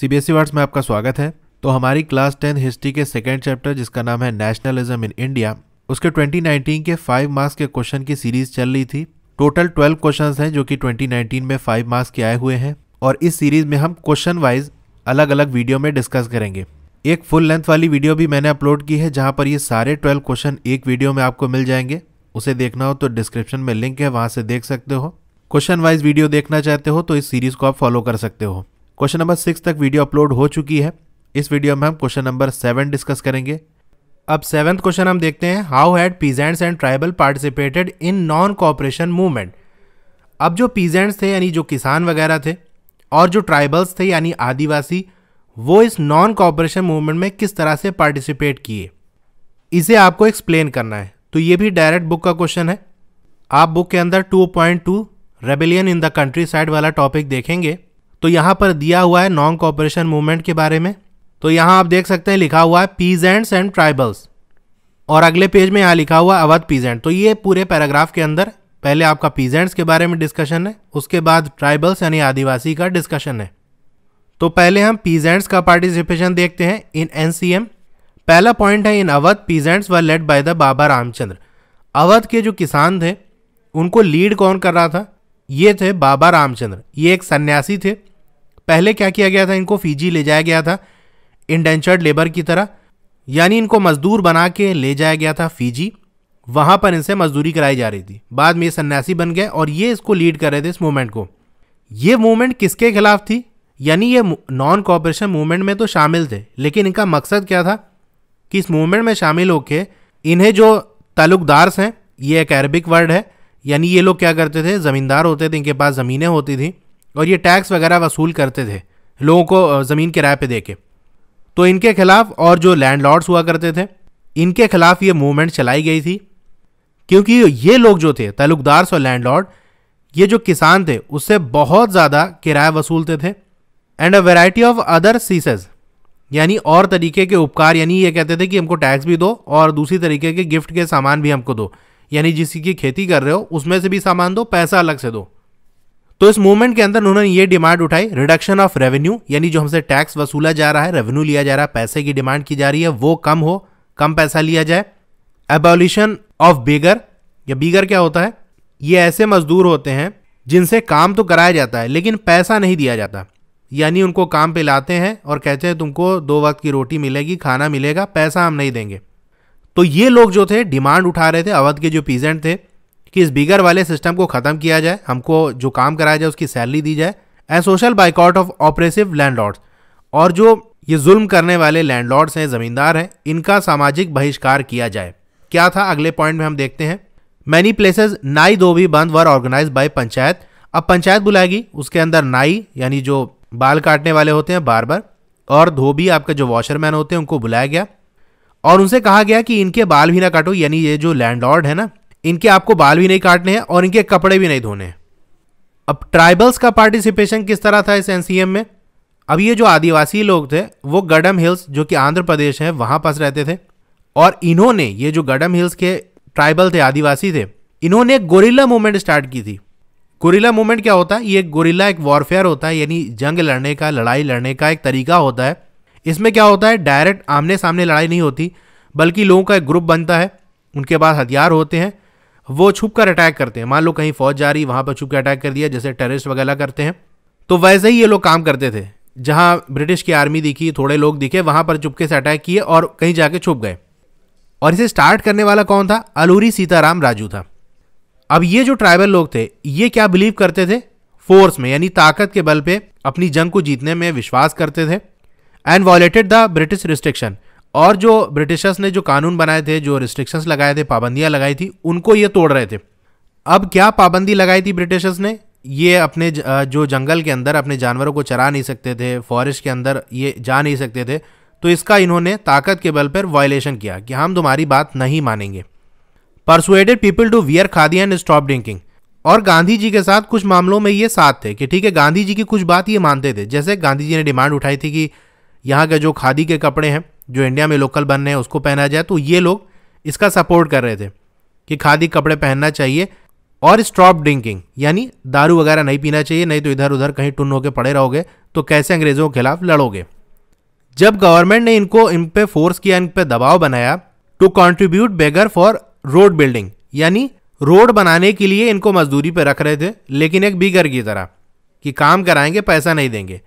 C B words में आपका स्वागत है तो हमारी क्लास टेंथ हिस्ट्री के सेकेंड चैप्टर जिसका नाम है नेशनलिज्म इन इंडिया उसके 2019 के फाइव मार्क्स के क्वेश्चन की सीरीज चल रही थी टोटल ट्वेल्व क्वेश्चन हैं जो कि 2019 में फाइव मार्क्स के आए हुए हैं और इस सीरीज में हम क्वेश्चन वाइज अलग अलग वीडियो में डिस्कस करेंगे एक फुल लेंथ वाली वीडियो भी मैंने अपलोड की है जहाँ पर ये सारे ट्वेल्व क्वेश्चन एक वीडियो में आपको मिल जाएंगे उसे देखना हो तो डिस्क्रिप्शन में लिंक है वहाँ से देख सकते हो क्वेश्चन वाइज वीडियो देखना चाहते हो तो इस सीरीज को आप फॉलो कर सकते हो क्वेश्चन नंबर सिक्स तक वीडियो अपलोड हो चुकी है इस वीडियो में हम क्वेश्चन नंबर सेवन डिस्कस करेंगे अब सेवन्थ क्वेश्चन हम देखते हैं how had peasants and tribal participated in non cooperation movement अब जो पीजेंट्स थे यानी जो किसान वगैरह थे और जो ट्राइबल्स थे यानी आदिवासी वो इस नॉन कॉपरेशन मूवमेंट में किस तरह से पार्टिसिपेट किए इसे आपको एक्सप्लेन करना है तो ये भी डायरेक्ट बुक का क्वेश्चन है आप बुक के अंदर 2.2 rebellion in the countryside वाला टॉपिक देखेंगे तो यहाँ पर दिया हुआ है नॉन कॉपरेशन मूवमेंट के बारे में तो यहाँ आप देख सकते हैं लिखा हुआ है पीजेंट्स एंड ट्राइबल्स और अगले पेज में यहाँ लिखा हुआ अवध पीजेंट तो ये पूरे पैराग्राफ के अंदर पहले आपका पीजेंट्स के बारे में डिस्कशन है उसके बाद ट्राइबल्स यानी आदिवासी का डिस्कशन है तो पहले हम पीजेंट्स का पार्टिसिपेशन देखते हैं इन एन पहला पॉइंट है in Awadh peasants were led by the Baba Ramchandra Awadh के जो किसान थे उनको लीड कौन कर रहा था ये थे बाबा रामचंद्र ये एक सन्यासी थे पहले क्या किया गया था इनको फीजी ले जाया गया था इंडेंचर्ड लेबर की तरह यानी इनको मजदूर बना के ले जाया गया था फीजी वहाँ पर इनसे मजदूरी कराई जा रही थी बाद में ये सन्यासी बन गए और ये इसको लीड कर रहे थे इस मूवमेंट को ये मूवमेंट किसके खिलाफ थी यानी ये नॉन कॉपरेशन मूवमेंट में तो शामिल थे लेकिन इनका मकसद क्या था कि इस मूवमेंट में शामिल होके इन्हें जो ताल्लुकदार्स हैं ये एक अरबिक वर्ड है यानी ये लोग क्या करते थे ज़मींदार होते थे इनके पास ज़मीनें होती थी और ये टैक्स वगैरह वसूल करते थे लोगों को ज़मीन किराए पे देके तो इनके खिलाफ और जो लैंडलॉर्ड्स हुआ करते थे इनके खिलाफ ये मूवमेंट चलाई गई थी क्योंकि ये लोग जो थे ताल्लुकदार्स और लैंडलॉर्ड ये जो किसान थे उससे बहुत ज़्यादा किराया वसूलते थे and a variety of other cesses यानी और तरीके के उपकार यानी ये कहते थे कि हमको टैक्स भी दो और दूसरी तरीके के गिफ्ट के सामान भी हमको दो यानी जिसकी खेती कर रहे हो उसमें से भी सामान दो पैसा अलग से दो तो इस मूवमेंट के अंदर उन्होंने ये डिमांड उठाई रिडक्शन ऑफ रेवेन्यू यानी जो हमसे टैक्स वसूला जा रहा है रेवेन्यू लिया जा रहा है पैसे की डिमांड की जा रही है वो कम हो कम पैसा लिया जाए एबॉलिशन ऑफ बीगर या बीगर क्या होता है ये ऐसे मजदूर होते हैं जिनसे काम तो कराया जाता है लेकिन पैसा नहीं दिया जाता यानी उनको काम पे लाते हैं और कहते हैं तुमको दो वक्त की रोटी मिलेगी खाना मिलेगा पैसा हम नहीं देंगे तो ये लोग जो थे डिमांड उठा रहे थे अवध के जो पीजेंट थे कि इस बिगर वाले सिस्टम को ख़त्म किया जाए हमको जो काम कराया जाए उसकी सैलरी दी जाए a social boycott of oppressive landlords और जो ये जुल्म करने वाले लैंडलॉर्ड्स हैं ज़मींदार हैं इनका सामाजिक बहिष्कार किया जाए क्या था अगले पॉइंट में हम देखते हैं मैनी प्लेसेस नाई दो भी बंद वर ऑर्गेनाइज बाय पंचायत अब पंचायत बुलाएगी उसके अंदर नाई यानी जो बाल काटने वाले होते हैं बार बार और धोबी आपके जो वॉशरमैन होते हैं उनको बुलाया गया और उनसे कहा गया कि इनके बाल भी ना काटो यानी ये जो लैंडलॉर्ड है ना इनके आपको बाल भी नहीं काटने हैं और इनके कपड़े भी नहीं धोने हैं अब ट्राइबल्स का पार्टिसिपेशन किस तरह था इस एनसीएम में अब ये जो आदिवासी लोग थे वो गडम हिल्स जो कि आंध्र प्रदेश है वहाँ पास रहते थे और इन्होंने ये जो गडम हिल्स के ट्राइबल थे आदिवासी थे इन्होंने एक गोरिल्ला मूवमेंट स्टार्ट की थी गोरिल्ला मूवमेंट क्या होता है ये गोरिल्ला एक वॉरफेयर होता है यानी जंग लड़ने का लड़ाई लड़ने का एक तरीका होता है इसमें क्या होता है डायरेक्ट आमने सामने लड़ाई नहीं होती बल्कि लोगों का एक ग्रुप बनता है उनके पास हथियार होते हैं वो छुप कर अटैक करते हैं मान लो कहीं फौज जा रही वहां पर छुप कर अटैक कर दिया जैसे टेररिस्ट वगैरह करते हैं तो वैसे ही ये लोग काम करते थे जहां ब्रिटिश की आर्मी दिखी थोड़े लोग दिखे वहां पर चुपके से अटैक किए और कहीं जाके छुप गए और इसे स्टार्ट करने वाला कौन था अलूरी सीताराम राजू था अब ये जो ट्राइबल लोग थे ये क्या बिलीव करते थे फोर्स में यानी ताकत के बल पे अपनी जंग को जीतने में विश्वास करते थे and violated the British restriction और जो ब्रिटिशर्स ने जो कानून बनाए थे जो रिस्ट्रिक्शंस लगाए थे पाबंदियाँ लगाई थी उनको ये तोड़ रहे थे अब क्या पाबंदी लगाई थी ब्रिटिशर्स ने ये अपने जो जंगल के अंदर अपने जानवरों को चरा नहीं सकते थे फॉरेस्ट के अंदर ये जा नहीं सकते थे तो इसका इन्होंने ताकत के बल पर वायलेशन किया कि हम तुम्हारी बात नहीं मानेंगे persuaded people to wear khadi and stop drinking और गांधी जी के साथ कुछ मामलों में ये साथ थे कि ठीक है गांधी जी की कुछ बात ये मानते थे जैसे गांधी जी ने डिमांड उठाई थी कि यहाँ के जो खादी के कपड़े हैं जो इंडिया में लोकल बन रहे हैं उसको पहना जाए तो ये लोग इसका सपोर्ट कर रहे थे कि खादी कपड़े पहनना चाहिए और स्टॉप ड्रिंकिंग यानी दारू वगैरह नहीं पीना चाहिए नहीं तो इधर उधर कहीं टुन होकर पड़े रहोगे तो कैसे अंग्रेज़ों के खिलाफ लड़ोगे जब गवर्नमेंट ने इनको इन पर फोर्स किया इन पर दबाव बनाया टू कॉन्ट्रीब्यूट बेगर फॉर रोड बिल्डिंग यानी रोड बनाने के लिए इनको मजदूरी पर रख रहे थे लेकिन एक बिगर की तरह कि काम कराएंगे पैसा नहीं देंगे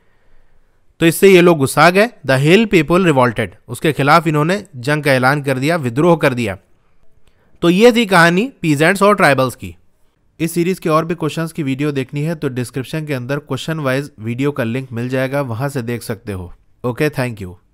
तो इससे ये लोग गुस्सा गए द हिल पीपल रिवॉल्टेड उसके खिलाफ इन्होंने जंग का ऐलान कर दिया विद्रोह कर दिया तो ये थी कहानी पीजेंट्स और ट्राइबल्स की इस सीरीज़ के और भी क्वेश्चंस की वीडियो देखनी है तो डिस्क्रिप्शन के अंदर क्वेश्चन वाइज वीडियो का लिंक मिल जाएगा वहाँ से देख सकते हो ओके थैंक यू